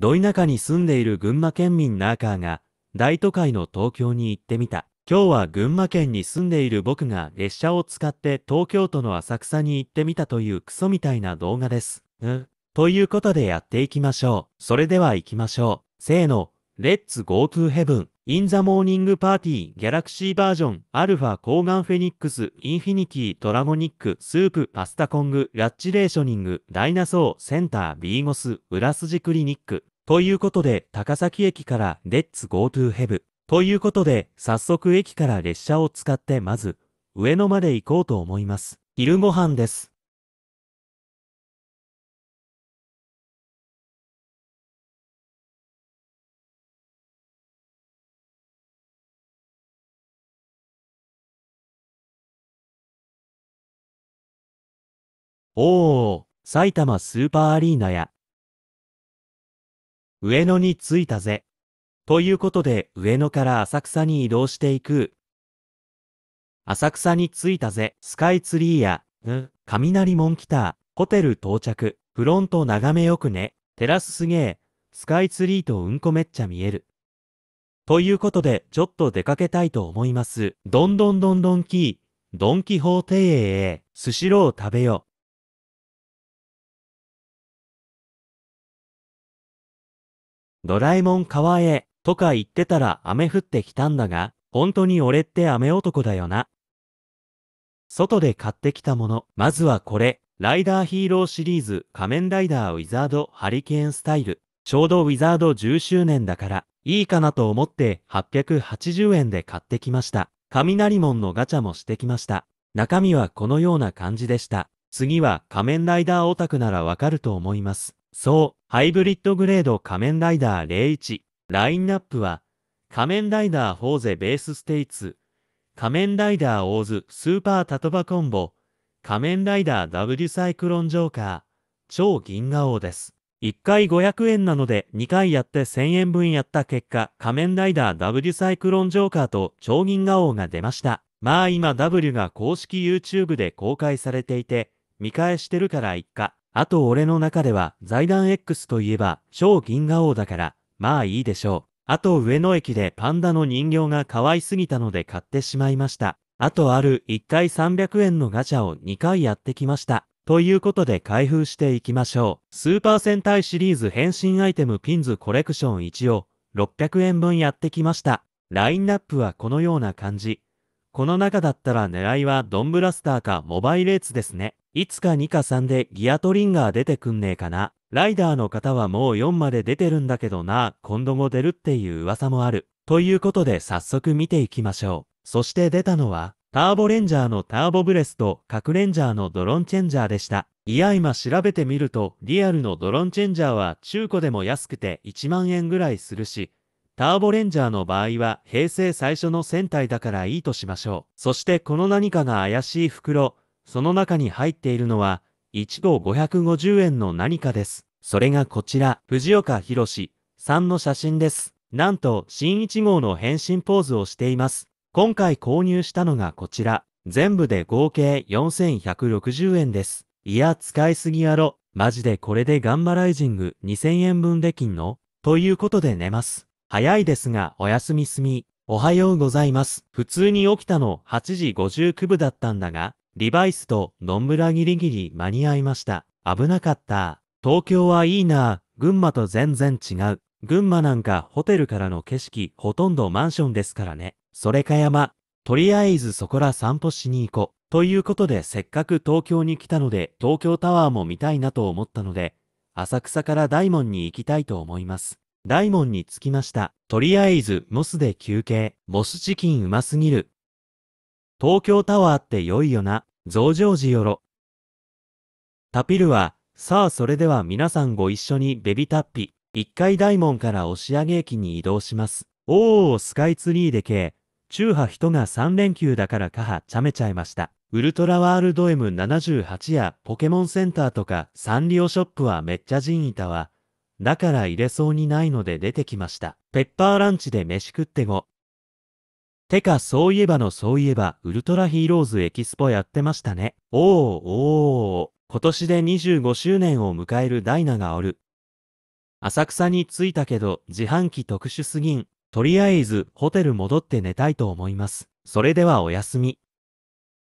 ど田舎に住んでいる群馬県民ナーカーが、大都会の東京に行ってみた。今日は群馬県に住んでいる僕が列車を使って東京都の浅草に行ってみたというクソみたいな動画です。うん。ということでやっていきましょう。それでは行きましょう。せーの、レッツゴートゥーヘブン。インザモーニングパーティーギャラクシーバージョンアルファコーガンフェニックスインフィニティドラゴニックスープパスタコングラッチレーショニングダイナソーセンタービーゴス裏筋クリニックということで、高崎駅からレッツートゥーヘブ。ということで、早速駅から列車を使ってまず、上野まで行こうと思います。昼ご飯です。おー、埼玉スーパーアリーナや上野に着いたぜ。ということで、上野から浅草に移動していく。浅草に着いたぜ。スカイツリーや、うん、雷門来た。ホテル到着。フロント眺めよくね。テラスすげえ。スカイツリーとうんこめっちゃ見える。ということで、ちょっと出かけたいと思います。どんどんどんどんキー。ドンキホーテーへ、スシロー食べよ。ドラえもん川へ、とか言ってたら雨降ってきたんだが、本当に俺って雨男だよな。外で買ってきたもの、まずはこれ、ライダーヒーローシリーズ、仮面ライダーウィザードハリケーンスタイル。ちょうどウィザード10周年だから、いいかなと思って880円で買ってきました。雷門のガチャもしてきました。中身はこのような感じでした。次は仮面ライダーオタクならわかると思います。そう、ハイブリッドグレード仮面ライダー01。ラインナップは、仮面ライダーフォーゼベースステイツ、仮面ライダーオーズスーパータトバコンボ、仮面ライダー W サイクロンジョーカー、超銀河王です。1回500円なので2回やって1000円分やった結果、仮面ライダー W サイクロンジョーカーと超銀河王が出ました。まあ今 W が公式 YouTube で公開されていて、見返してるからいっか。あと俺の中では財団 X といえば超銀河王だから、まあいいでしょう。あと上野駅でパンダの人形が可愛すぎたので買ってしまいました。あとある1回300円のガチャを2回やってきました。ということで開封していきましょう。スーパー戦隊シリーズ変身アイテムピンズコレクション1を600円分やってきました。ラインナップはこのような感じ。この中だったら狙いはドンブラスターかモバイルエーツですね。いつか2か3でギアトリンガー出てくんねえかな。ライダーの方はもう4まで出てるんだけどな、今度も出るっていう噂もある。ということで早速見ていきましょう。そして出たのは、ターボレンジャーのターボブレスと核レンジャーのドロンチェンジャーでした。いや今調べてみると、リアルのドロンチェンジャーは中古でも安くて1万円ぐらいするし、ターボレンジャーの場合は平成最初の戦隊だからいいとしましょう。そしてこの何かが怪しい袋、その中に入っているのは、1号550円の何かです。それがこちら、藤岡博さんの写真です。なんと、新1号の変身ポーズをしています。今回購入したのがこちら。全部で合計4160円です。いや、使いすぎやろ。マジでこれでガンマライジング2000円分できんのということで寝ます。早いですが、おやすみすみ。おはようございます。普通に起きたの8時59分だったんだが、リバイスと野村ギリギリ間に合いました。危なかった。東京はいいな群馬と全然違う。群馬なんかホテルからの景色ほとんどマンションですからね。それか山。とりあえずそこら散歩しに行こう。ということでせっかく東京に来たので東京タワーも見たいなと思ったので、浅草から大門に行きたいと思います。大門に着きました。とりあえずモスで休憩。モスチキンうますぎる。東京タワーって良いよな、増上寺よろ。タピルは、さあそれでは皆さんご一緒にベビタッピ、1階大門から押上駅に移動します。おー、スカイツリーでけえ。中波人が3連休だからかはちゃめちゃいました。ウルトラワールド M78 やポケモンセンターとかサンリオショップはめっちゃ人いたわ。だから入れそうにないので出てきました。ペッパーランチで飯食ってご、てかそういえばのそういえば、ウルトラヒーローズエキスポやってましたね。おーおーおー今年で25周年を迎えるダイナがおる。浅草に着いたけど、自販機特殊すぎん。とりあえず、ホテル戻って寝たいと思います。それではおやすみ。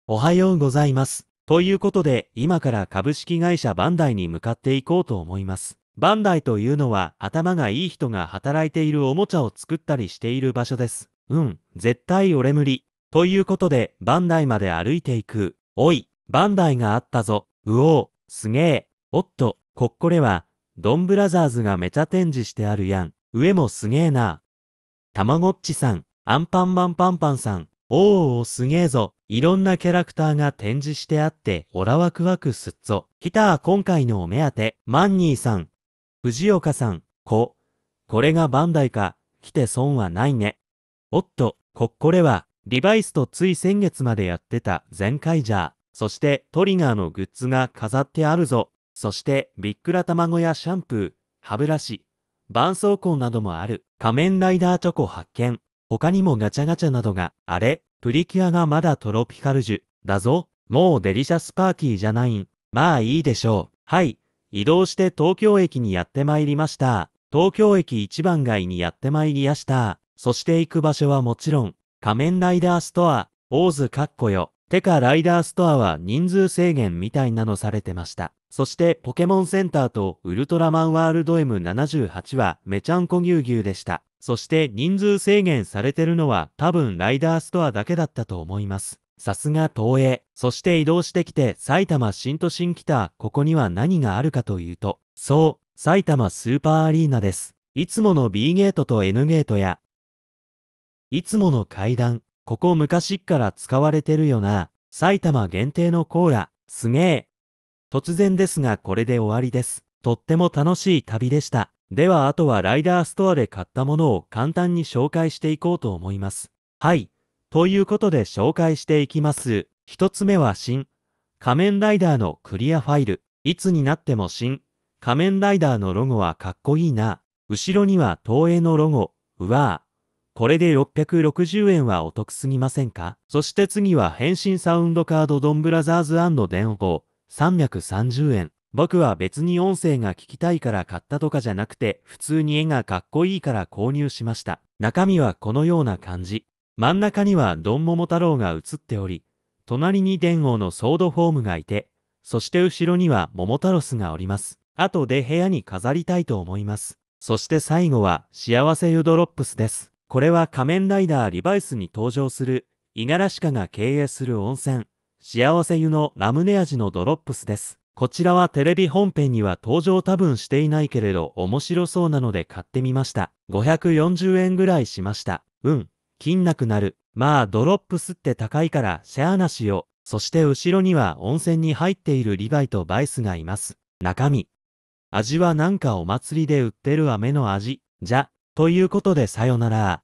おはようございます。ということで、今から株式会社バンダイに向かっていこうと思います。バンダイというのは頭がいい人が働いているおもちゃを作ったりしている場所です。うん、絶対俺無理。ということで、バンダイまで歩いていく。おい、バンダイがあったぞ。うおー、すげえ。おっと、こっこれは、ドンブラザーズがめちゃ展示してあるやん。上もすげえな。たまごっちさん、アンパンマンパンパンさん。おーおすげえぞ。いろんなキャラクターが展示してあって、オラワクワクすっぞ。来た今回のお目当て、マンニーさん。藤岡さん、こ、これがバンダイか、来て損はないね。おっと、こ、これは、リバイスとつい先月までやってた全イジャー、そしてトリガーのグッズが飾ってあるぞ。そして、ビックラ卵やシャンプー、歯ブラシ、絆創膏などもある、仮面ライダーチョコ発見。他にもガチャガチャなどが、あれ、プリキュアがまだトロピカルジュ、だぞ。もうデリシャスパーキーじゃないん。まあいいでしょう。はい。移動して東京駅にやってまいりました。東京駅一番街にやってまいりやした。そして行く場所はもちろん、仮面ライダーストア、オーズかっこよ。てかライダーストアは人数制限みたいなのされてました。そしてポケモンセンターとウルトラマンワールド M78 はめちゃんこぎゅうぎゅうでした。そして人数制限されてるのは多分ライダーストアだけだったと思います。さすが東映。そして移動してきて埼玉新都心来た。ここには何があるかというと、そう、埼玉スーパーアリーナです。いつもの B ゲートと N ゲートやいつもの階段、ここ昔っから使われてるよな。埼玉限定のコーラ、すげえ。突然ですがこれで終わりです。とっても楽しい旅でした。ではあとはライダーストアで買ったものを簡単に紹介していこうと思います。はい。ということで紹介していきます。一つ目は新。仮面ライダーのクリアファイル。いつになっても新。仮面ライダーのロゴはかっこいいな。後ろには東映のロゴ。うわぁ。これで660円はお得すぎませんかそして次は変身サウンドカードドンブラザーズ電報330円。僕は別に音声が聞きたいから買ったとかじゃなくて、普通に絵がかっこいいから購入しました。中身はこのような感じ。真ん中にはドン桃太郎が映っており、隣に電王のソードフォームがいて、そして後ろには桃太郎スがおります。後で部屋に飾りたいと思います。そして最後は幸せ湯ドロップスです。これは仮面ライダーリバイスに登場する、五十嵐家が経営する温泉、幸せ湯のラムネ味のドロップスです。こちらはテレビ本編には登場多分していないけれど面白そうなので買ってみました。540円ぐらいしました。うん、金なくなる。まあドロップスって高いからシェアなしよ。そして後ろには温泉に入っているリヴァイとバイスがいます。中身。味はなんかお祭りで売ってる飴の味。じゃ、ということでさよなら。